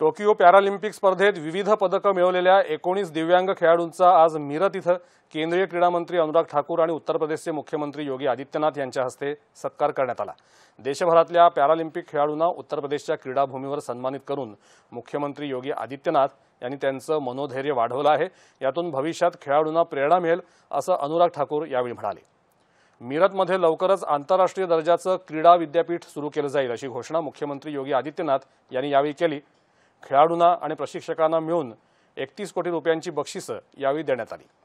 Tokyo Paralympic स्पर्धेत विविध पदकं मिळवलेल्या एकोणीस दिव्यांग खेळाडूंचा आज मिरत इथं केंद्रीय क्रीडा मंत्री अनुराग ठाकूर आणि उत्तर प्रदेशचे मुख्यमंत्री योगी आदित्यनाथ यांच्या हस्ते सत्कार करण्यात आला देशभरातल्या पॅरालिम्पिक खेळाडूंना उत्तर प्रदेशच्या क्रीडाभूमीवर सन्मानित करून मुख्यमंत्री योगी आदित्यनाथ यांनी त्यांचं मनोधैर्य वाढवलं आहे यातून भविष्यात खेळाडूंना प्रेरणा मिळेल असं अनुराग ठाकूर यावेळी म्हणाले मिरतमध्ये लवकरच आंतरराष्ट्रीय दर्जाचं क्रीडा विद्यापीठ सुरू केलं जाईल अशी घोषणा मुख्यमंत्री योगी आदित्यनाथ यांनी यावेळी केली खेळाडूंना आणि प्रशिक्षकांना मिळून एकतीस कोटी रुपयांची बक्षिसं यावेळी देण्यात आली